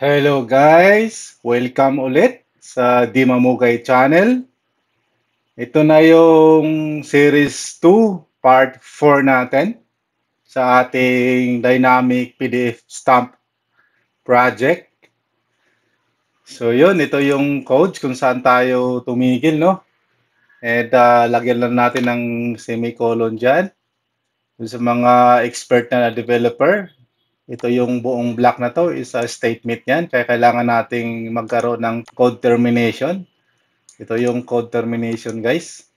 Hello guys! Welcome ulit sa Dimamugay Channel. Ito na yung Series 2, Part 4 natin sa ating Dynamic PDF Stamp Project. So yun, ito yung code kung saan tayo tumigil, no? And uh, lagyan lang natin ng semicolon dyan. Dun sa mga expert na developer, ito yung buong block na to is a statement niyan. Kaya kailangan nating magkaroon ng code termination. Ito yung code termination guys.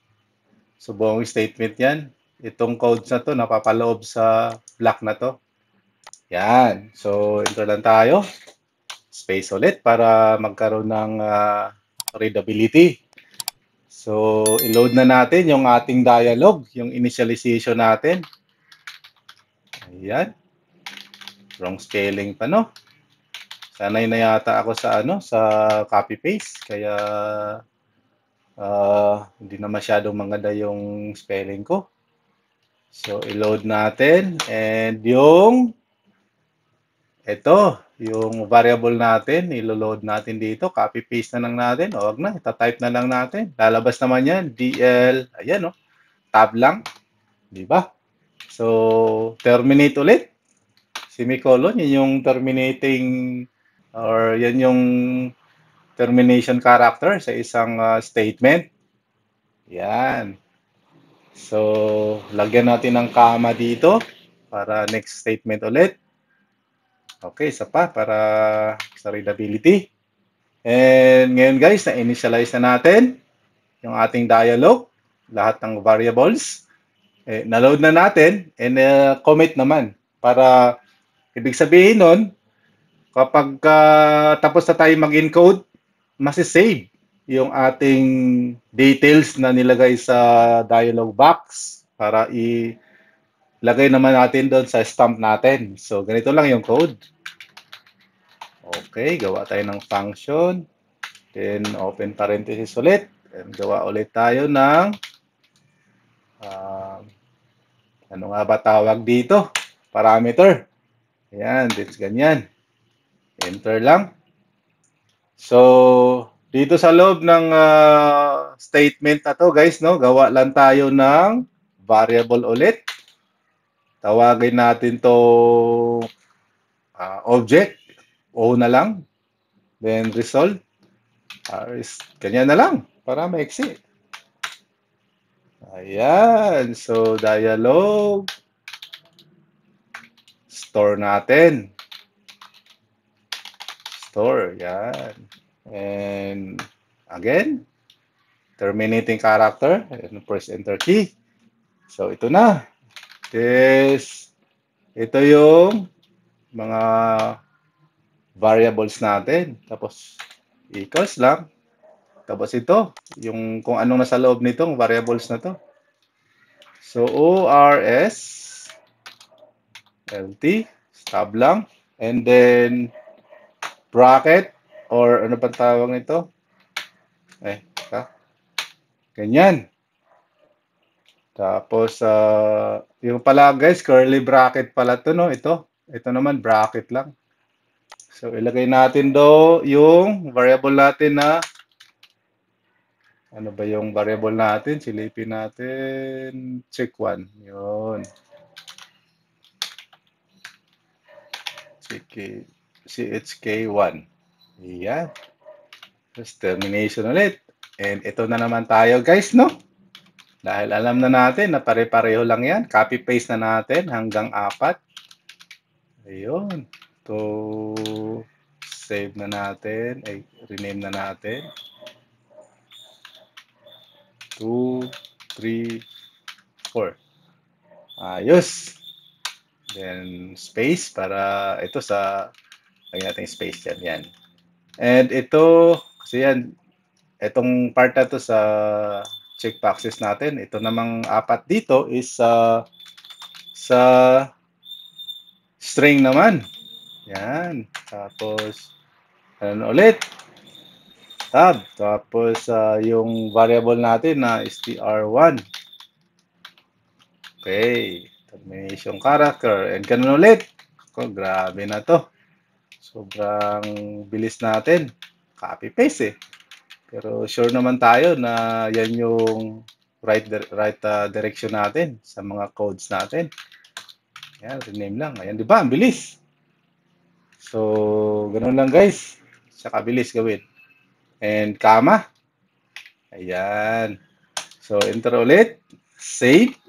So buong statement yan. Itong codes na to napapaloob sa block na to. Yan. So intro lang tayo. Space ulit para magkaroon ng uh, readability. So i-load na natin yung ating dialogue yung initialization natin. Ayan. Wrong spelling pa, no? Sanay na yata ako sa ano, sa copy-paste. Kaya uh, hindi na masyadong mangada yung spelling ko. So, i-load natin. And yung, ito, yung variable natin, i load natin dito. Copy-paste na lang natin. O, wag na, itatype na lang natin. Lalabas naman yan, DL, ayan no tab lang. di ba So, terminate ulit semicolon, yun yung terminating or yan yung termination character sa isang uh, statement. Yan. So, lagyan natin ng comma dito para next statement ulit. Okay, isa pa para sa readability. And ngayon guys, na-initialize na natin yung ating dialogue, lahat ng variables. Eh, na-load na natin and uh, commit naman para Ibig sabihin nun, kapag uh, tapos na tayo mag-encode, masisave yung ating details na nilagay sa dialog box para ilagay naman natin doon sa stamp natin. So, ganito lang yung code. Okay, gawa tayo ng function. Then, open parenthesis ulit. And gawa ulit tayo ng uh, ano nga ba tawag dito? Parameter. Ayan, it's ganyan. Enter lang. So, dito sa loob ng uh, statement na to, guys, no, gawa lang tayo ng variable ulit. Tawagin natin to uh, ah, object. O na lang. Then result. Uh, is, ganyan na lang para ma-exit. Ayan. So, dialogue store natin. Store, yan. And again, terminating character, and press enter key. So ito na. This, ito yung mga variables natin. Tapos equals lang. Tapos ito, yung kung anong nasa loob nitong variables na to. So ORS LT, stab lang. And then, bracket, or ano pa tawag nito? Eh, ka? Ganyan. Tapos, uh, yung pala guys, curly bracket pala to, no? Ito. Ito naman, bracket lang. So, ilagay natin do yung variable natin na ano ba yung variable natin? Silipin natin. Check 1. Yun. K, CHK1. Ayan. Tapos termination ulit. And ito na naman tayo guys, no? Dahil alam na natin na pare-pareho lang yan. Copy-paste na natin hanggang apat. Ayun. To save na natin. Ay, rename na natin. 2, 3, 4. Ayos. Then space para ito sa lagyan natin space yan. yan. And ito, kasi yan, itong part na to sa checkboxes natin, ito namang apat dito is uh, sa string naman. Yan. Tapos, ano ulit? Tab. Tapos, uh, yung variable natin na str1. Okay. Submission character. And ganun ulit. Ako, grabe na to. Sobrang bilis natin. Copy-paste eh. Pero sure naman tayo na yan yung right right uh, direction natin sa mga codes natin. Ayan, rename lang. Ayan, di ba? Ang bilis. So, ganun lang guys. Sa kabilis gawin. And comma. Ayan. So, enter ulit. Save.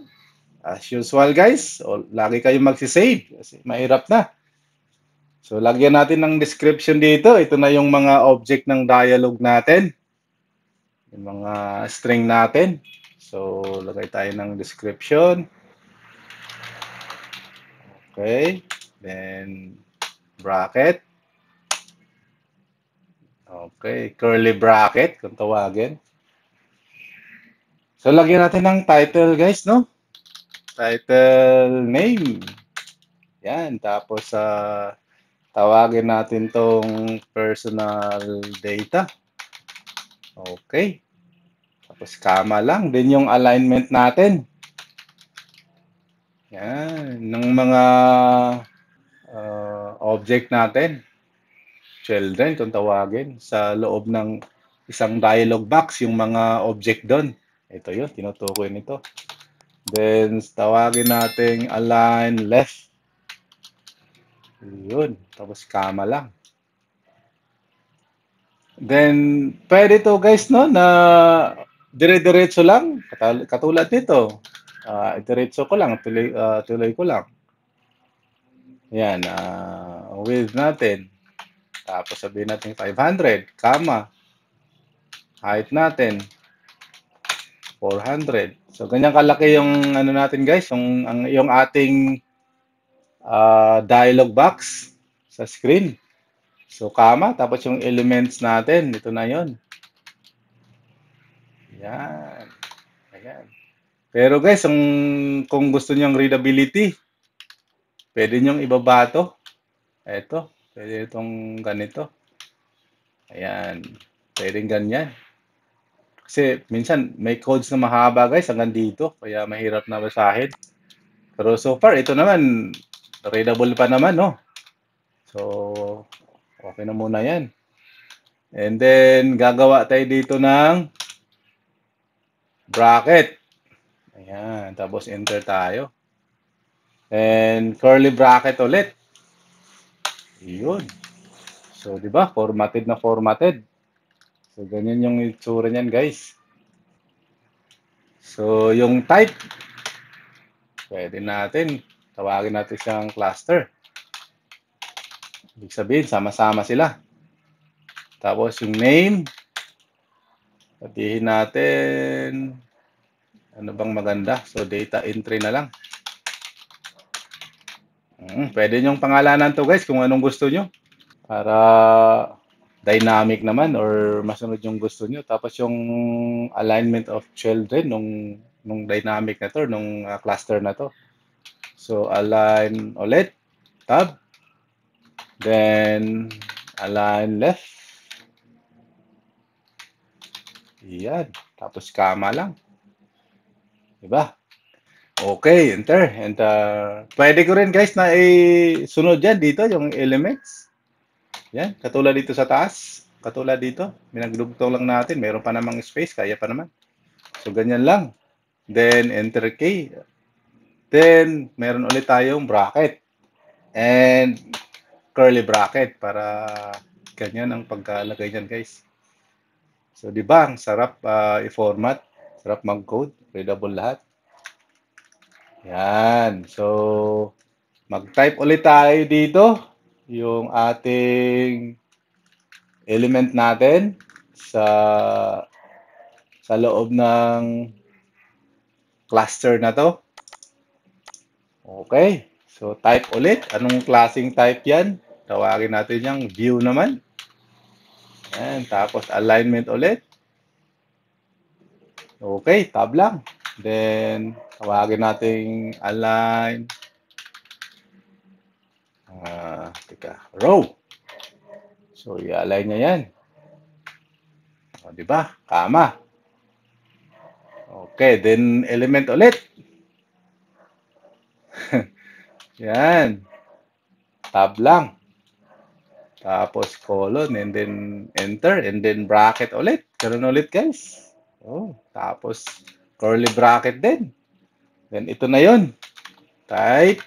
As usual guys, o, lagi kayong magsisave kasi mahirap na. So lagyan natin ng description dito. Ito na yung mga object ng dialog natin. Yung mga string natin. So lagay tayo ng description. Okay. Then bracket. Okay, curly bracket kung tawagin. So lagyan natin ng title guys, no? title name. Yan, tapos sa uh, tawagin natin tong personal data. Okay. Tapos kama lang din yung alignment natin. Yan, ng mga uh, object natin. Children, kung tawagin, sa loob ng isang dialog box, yung mga object doon. Ito yun, tinutukoy nito. Then, tawagin natin align left. Yun. Tapos, kama lang. Then, pwede to guys, no, na dire-diretso lang. Katulad nito. Uh, ah, diretso ko lang. Tuloy, uh, tuloy ko lang. Yan. Uh, width natin. Tapos, sabihin natin 500. Kama. Height natin. 400. So, ganyan kalaki yung ano natin guys, yung, ang, yung ating uh, dialog box sa screen. So, kama, tapos yung elements natin, ito na yon Yan. Ayan. Pero guys, ang, kung gusto niyo ng readability, pwede nyo ibabato. Ito, pwede itong ganito. Ayan, pwede ganyan. Kasi minsan may codes na mahaba guys hanggang dito kaya mahirap na basahin. Pero so far ito naman readable pa naman no. So okay na muna 'yan. And then gagawa tayo dito ng bracket. Ayan, tapos enter tayo. And curly bracket ulit. Yun. So, di ba? Formatted na formatted. So, ganyan yung itsura niyan, guys. So, yung type, pwede natin. Tawagin natin siyang cluster. Ibig sabihin, sama-sama sila. Tapos, yung name, patihin natin ano bang maganda. So, data entry na lang. Hmm, pwede nyong pangalanan to guys kung anong gusto nyo. Para dynamic naman or masunod yung gusto nyo. Tapos yung alignment of children nung, nung dynamic na to, nung uh, cluster na to. So, align ulit, tab. Then, align left. Yan. Tapos, kama lang. Diba? Okay, enter. And, uh, pwede ko rin guys na i-sunod dyan dito yung elements. Yan, katulad dito sa taas. Katulad dito, minagdugtong lang natin. Meron pa namang space, kaya pa naman. So, ganyan lang. Then, enter K. Then, meron ulit tayong bracket. And, curly bracket para ganyan ang pagkalagay niyan, guys. So, di ba? Ang sarap uh, i-format. Sarap mag-code. Readable lahat. Yan. So, mag-type ulit tayo dito yung ating element natin sa sa loob ng cluster na to. Okay. So type ulit. Anong klaseng type yan? Tawagin natin yung view naman. Ayan. Tapos alignment ulit. Okay. Tab lang. Then tawagin natin align. Uh, uh, teka, row. So, i-align niya yan. O, di ba? Kama. Okay, then element ulit. yan. Tab lang. Tapos colon and then enter and then bracket ulit. Ganun ulit guys. Oh, tapos curly bracket din. Then ito na yon Type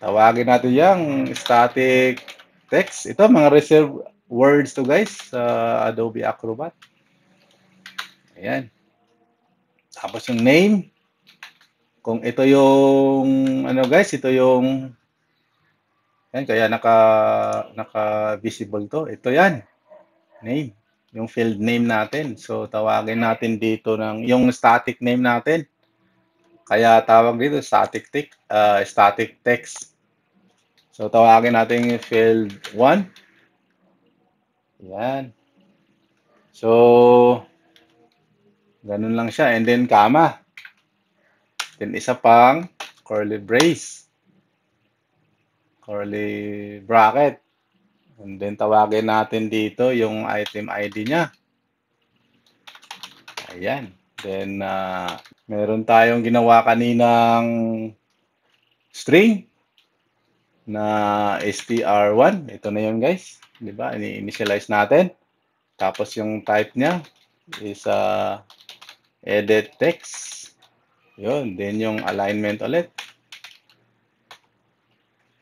Tawagin natin yung static text. Ito, mga reserve words to guys sa uh, Adobe Acrobat. Ayan. Tapos yung name. Kung ito yung, ano guys, ito yung, ayan, kaya naka, naka-visible to. Ito yan. Name. Yung field name natin. So, tawagin natin dito ng, yung static name natin. Kaya tawag dito static tick, uh, static text. So tawagin natin yung field 1. Yan. So ganun lang siya and then comma. Then isa pang curly brace. Curly bracket. And then tawagin natin dito yung item ID niya. Ayan. Then uh, Meron tayong ginawa kaninang string na str1. Ito na 'yon, guys. Di ba? Ini-initialize natin. Tapos yung type niya is uh, edit text. 'Yon, Then yung alignment ulit.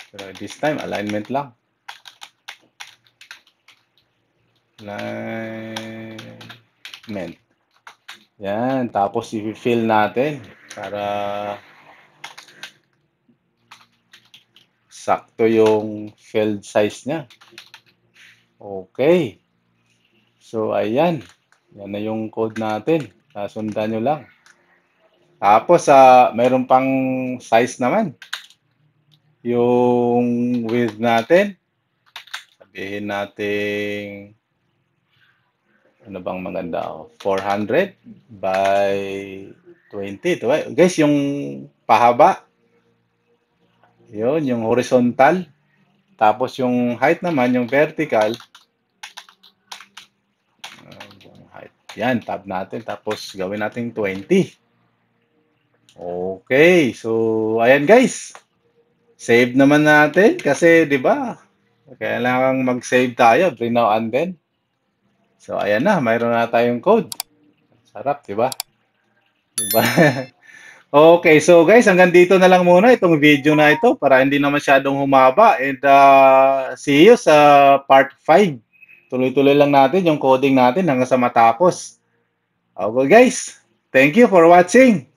Pero this time, alignment lang. Alignment. Yan, tapos i-fill natin para sakto yung field size niya. Okay. So, ayan. Yan na yung code natin. Sundan nyo lang. Tapos, uh, ah, mayroon pang size naman. Yung width natin. Sabihin natin ano bang maganda ako? 400 by 20. Guys, yung pahaba, yun, yung horizontal. Tapos yung height naman, yung vertical. yung height. Yan, tab natin. Tapos gawin natin 20. Okay, so ayan guys. Save naman natin kasi 'di ba? Kailangan mag-save tayo every now and then. So, ayan na. Mayroon na tayong code. Sarap, di ba? Di ba? okay, so guys, hanggang dito na lang muna itong video na ito para hindi na masyadong humaba. And uh, see you sa part 5. Tuloy-tuloy lang natin yung coding natin hanggang sa matapos. Okay guys, thank you for watching.